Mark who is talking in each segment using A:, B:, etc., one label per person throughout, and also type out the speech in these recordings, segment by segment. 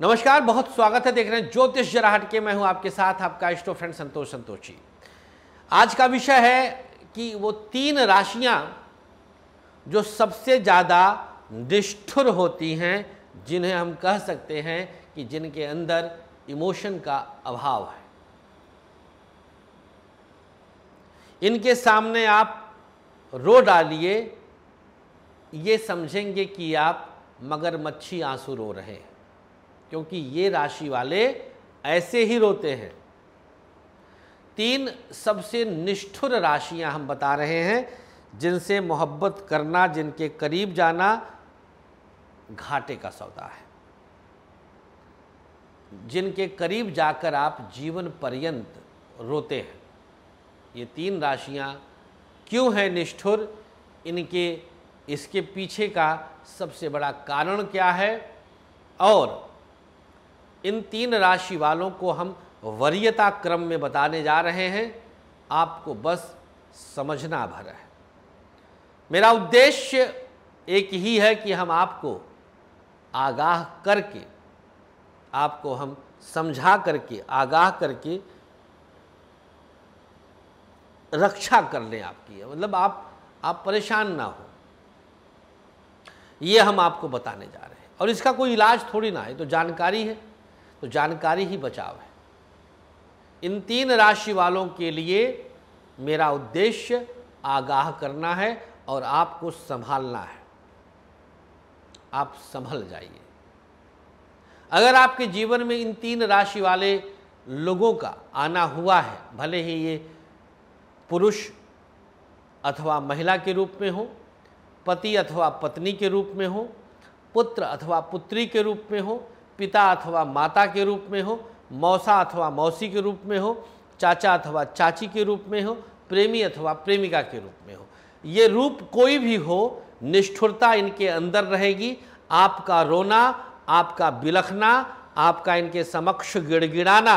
A: नमस्कार बहुत स्वागत है देख रहे हैं ज्योतिष जराहट के मैं हूं आपके साथ आपका इष्टो फ्रेंड संतोष संतोषी आज का विषय है कि वो तीन राशियां जो सबसे ज़्यादा निष्ठुर होती हैं जिन्हें हम कह सकते हैं कि जिनके अंदर इमोशन का अभाव है इनके सामने आप रो डालिए ये समझेंगे कि आप मगरमच्छी आंसू रो रहे हैं क्योंकि ये राशि वाले ऐसे ही रोते हैं तीन सबसे निष्ठुर राशियां हम बता रहे हैं जिनसे मोहब्बत करना जिनके करीब जाना घाटे का सौदा है जिनके करीब जाकर आप जीवन पर्यंत रोते हैं ये तीन राशियां क्यों हैं निष्ठुर इनके इसके पीछे का सबसे बड़ा कारण क्या है और इन तीन राशि वालों को हम वरीयता क्रम में बताने जा रहे हैं आपको बस समझना भर है मेरा उद्देश्य एक ही है कि हम आपको आगाह करके आपको हम समझा करके आगाह करके रक्षा कर लें आपकी मतलब आप आप परेशान ना हो ये हम आपको बताने जा रहे हैं और इसका कोई इलाज थोड़ी ना है तो जानकारी है तो जानकारी ही बचाव है इन तीन राशि वालों के लिए मेरा उद्देश्य आगाह करना है और आपको संभालना है आप संभल जाइए अगर आपके जीवन में इन तीन राशि वाले लोगों का आना हुआ है भले ही ये पुरुष अथवा महिला के रूप में हो पति अथवा पत्नी के रूप में हो पुत्र अथवा पुत्री के रूप में हो पिता अथवा माता के रूप में हो मौसा अथवा मौसी के रूप में हो चाचा अथवा चाची के रूप में हो प्रेमी अथवा प्रेमिका के रूप में हो ये रूप कोई भी हो निष्ठुरता इनके अंदर रहेगी आपका रोना आपका बिलखना आपका इनके समक्ष गिड़गिड़ाना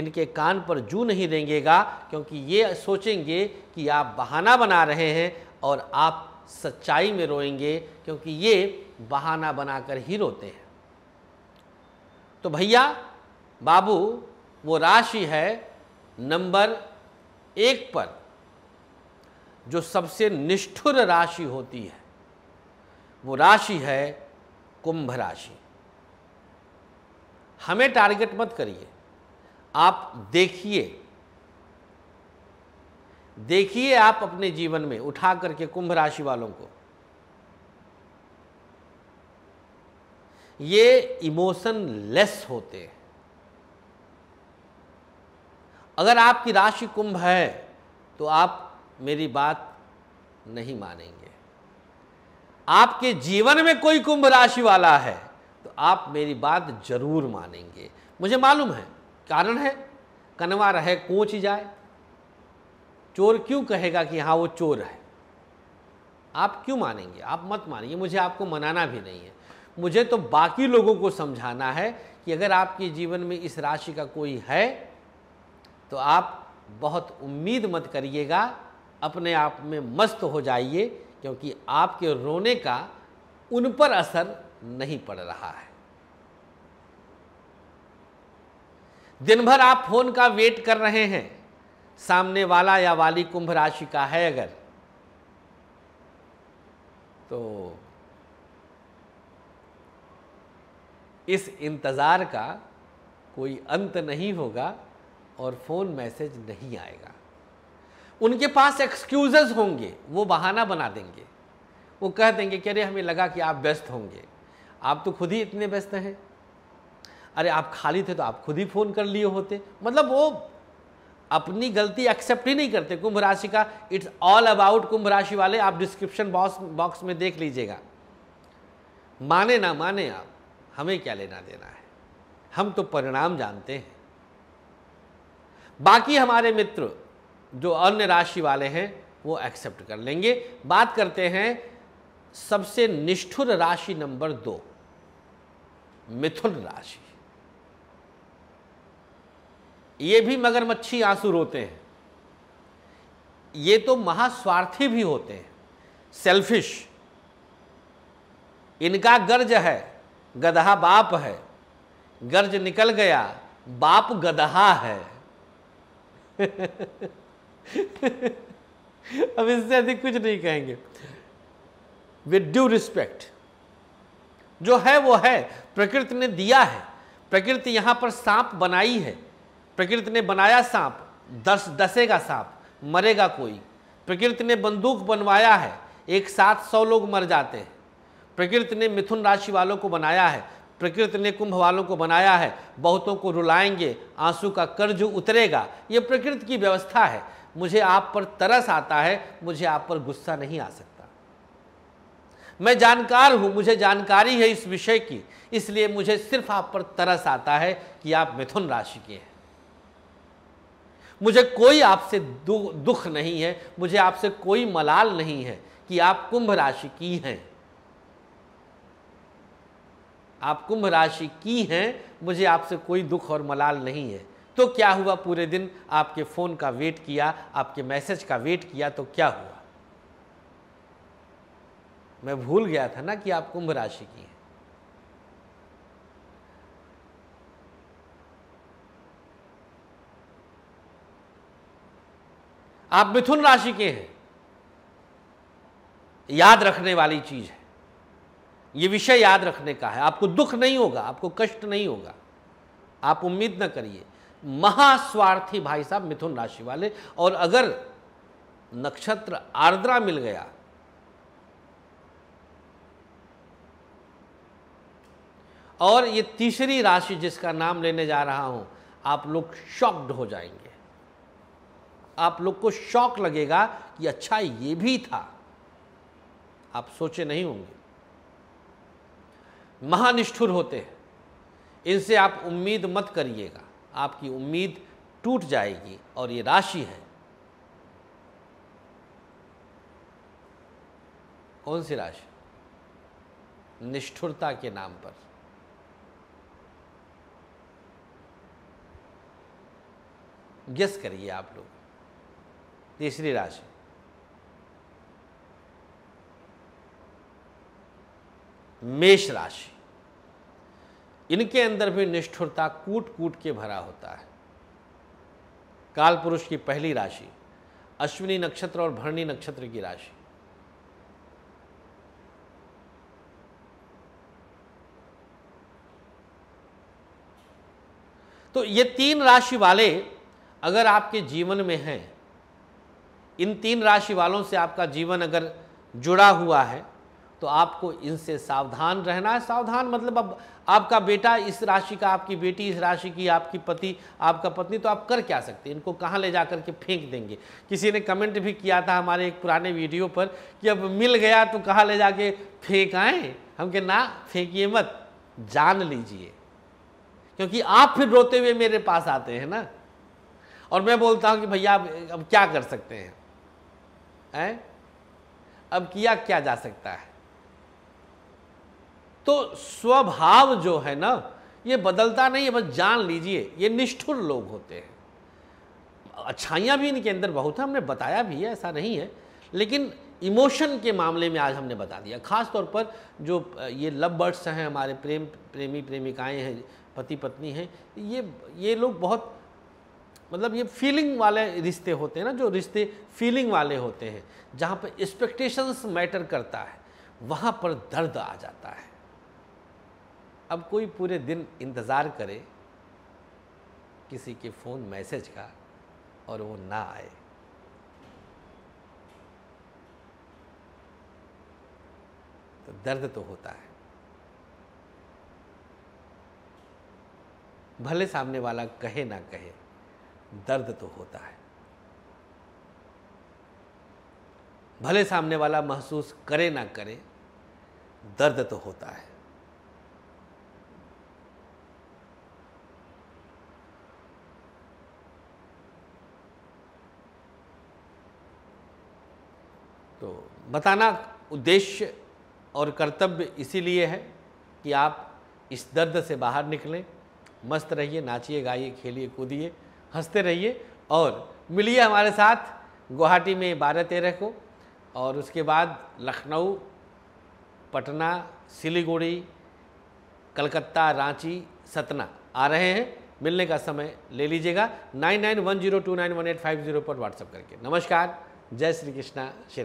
A: इनके कान पर जू नहीं देंगेगा क्योंकि ये सोचेंगे कि आप बहाना बना रहे हैं और आप सच्चाई में रोएंगे क्योंकि ये बहाना बनाकर ही रोते हैं तो भैया बाबू वो राशि है नंबर एक पर जो सबसे निष्ठुर राशि होती है वो राशि है कुंभ राशि हमें टारगेट मत करिए आप देखिए देखिए आप अपने जीवन में उठा करके कुंभ राशि वालों को ये इमोशन लेस होते हैं अगर आपकी राशि कुंभ है तो आप मेरी बात नहीं मानेंगे आपके जीवन में कोई कुंभ राशि वाला है तो आप मेरी बात जरूर मानेंगे मुझे मालूम है कारण है कनवा रहे कोच जाए चोर क्यों कहेगा कि हाँ वो चोर है आप क्यों मानेंगे आप मत मानिए मुझे आपको मनाना भी नहीं है मुझे तो बाकी लोगों को समझाना है कि अगर आपके जीवन में इस राशि का कोई है तो आप बहुत उम्मीद मत करिएगा अपने आप में मस्त हो जाइए क्योंकि आपके रोने का उन पर असर नहीं पड़ रहा है दिन भर आप फोन का वेट कर रहे हैं सामने वाला या वाली कुंभ राशि का है अगर तो इस इंतज़ार का कोई अंत नहीं होगा और फ़ोन मैसेज नहीं आएगा उनके पास एक्सक्यूज़ होंगे वो बहाना बना देंगे वो कह देंगे कि अरे हमें लगा कि आप व्यस्त होंगे आप तो खुद ही इतने व्यस्त हैं अरे आप खाली थे तो आप खुद ही फ़ोन कर लिए होते मतलब वो अपनी गलती एक्सेप्ट ही नहीं करते कुंभ राशि का इट्स ऑल अबाउट कुंभ राशि वाले आप डिस्क्रिप्शन बॉक्स बॉक्स में देख लीजिएगा माने ना माने आप हमें क्या लेना देना है हम तो परिणाम जानते हैं बाकी हमारे मित्र जो अन्य राशि वाले हैं वो एक्सेप्ट कर लेंगे बात करते हैं सबसे निष्ठुर राशि नंबर दो मिथुन राशि ये भी मगरमच्छी आंसू रोते हैं ये तो महास्वार्थी भी होते हैं सेल्फिश इनका गर्ज है गदहा बाप है गर्ज निकल गया बाप गदहा है अब इससे अधिक कुछ नहीं कहेंगे विद ड्यू रिस्पेक्ट जो है वो है प्रकृति ने दिया है प्रकृति यहाँ पर सांप बनाई है प्रकृति ने बनाया सांप दस दसेगा सांप मरेगा कोई प्रकृति ने बंदूक बनवाया है एक साथ सौ लोग मर जाते हैं प्रकृति ने मिथुन राशि वालों को बनाया है प्रकृति ने कुंभ वालों को बनाया है बहुतों को रुलाएंगे आंसू का कर्ज उतरेगा ये प्रकृति की व्यवस्था है मुझे आप पर तरस आता है मुझे आप पर गुस्सा नहीं आ सकता मैं जानकार हूं मुझे जानकारी है इस विषय की इसलिए मुझे सिर्फ आप पर तरस आता है कि आप मिथुन राशि के हैं मुझे कोई आपसे दुख नहीं है मुझे आपसे कोई मलाल नहीं है कि आप कुंभ राशि की हैं आप कुंभ राशि की हैं मुझे आपसे कोई दुख और मलाल नहीं है तो क्या हुआ पूरे दिन आपके फ़ोन का वेट किया आपके मैसेज का वेट किया तो क्या हुआ मैं भूल गया था ना कि आप कुंभ राशि की हैं आप मिथुन राशि के हैं याद रखने वाली चीज है ये विषय याद रखने का है आपको दुख नहीं होगा आपको कष्ट नहीं होगा आप उम्मीद न करिए महास्वार्थी भाई साहब मिथुन राशि वाले और अगर नक्षत्र आर्द्रा मिल गया और ये तीसरी राशि जिसका नाम लेने जा रहा हूं आप लोग शॉक्ड हो जाएंगे आप लोग को शौक लगेगा कि अच्छा ये भी था आप सोचे नहीं होंगे महानिष्ठुर होते हैं इनसे आप उम्मीद मत करिएगा आपकी उम्मीद टूट जाएगी और ये राशि है कौन सी राशि निष्ठुरता के नाम पर यस करिए आप लोग तीसरी राशि मेष राशि इनके अंदर भी निष्ठुरता कूट कूट के भरा होता है काल पुरुष की पहली राशि अश्विनी नक्षत्र और भरणी नक्षत्र की राशि तो ये तीन राशि वाले अगर आपके जीवन में हैं इन तीन राशि वालों से आपका जीवन अगर जुड़ा हुआ है तो आपको इनसे सावधान रहना है सावधान मतलब अब आपका बेटा इस राशि का आपकी बेटी इस राशि की आपकी पति आपका पत्नी तो आप कर क्या सकते हैं इनको कहाँ ले जा करके फेंक देंगे किसी ने कमेंट भी किया था हमारे एक पुराने वीडियो पर कि अब मिल गया तो कहाँ ले जाके फेंक आए हम के ना फेंकिए मत जान लीजिए क्योंकि आप फिर रोते हुए मेरे पास आते हैं ना और मैं बोलता हूँ कि भैया अब, अब क्या कर सकते हैं ए? अब किया क्या जा सकता है तो स्वभाव जो है ना ये बदलता नहीं है बस जान लीजिए ये निष्ठुर लोग होते हैं अच्छाइयाँ भी इनके अंदर बहुत है हमने बताया भी है ऐसा नहीं है लेकिन इमोशन के मामले में आज हमने बता दिया खास तौर पर जो ये लव बर्ड्स हैं हमारे प्रेम प्रेमी प्रेमिकाएं हैं पति पत्नी हैं ये ये लोग बहुत मतलब ये फीलिंग वाले रिश्ते होते हैं ना जो रिश्ते फीलिंग वाले होते हैं जहाँ पर एक्सपेक्टेशंस मैटर करता है वहाँ पर दर्द आ जाता है अब कोई पूरे दिन इंतज़ार करे किसी के फ़ोन मैसेज का और वो ना आए तो दर्द तो होता है भले सामने वाला कहे ना कहे दर्द तो होता है भले सामने वाला महसूस करे ना करे दर्द तो होता है बताना उद्देश्य और कर्तव्य इसीलिए है कि आप इस दर्द से बाहर निकलें मस्त रहिए नाचिए गाइए खेलिए कूदिए हंसते रहिए और मिलिए हमारे साथ गुवाहाटी में बारह तेरह को और उसके बाद लखनऊ पटना सिलीगुड़ी कलकत्ता रांची सतना आ रहे हैं मिलने का समय ले लीजिएगा nine nine one zero two nine one eight five zero पर व्हाट्सअप करके नमस्कार जय श्री कृष्णा श्री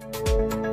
A: Thank you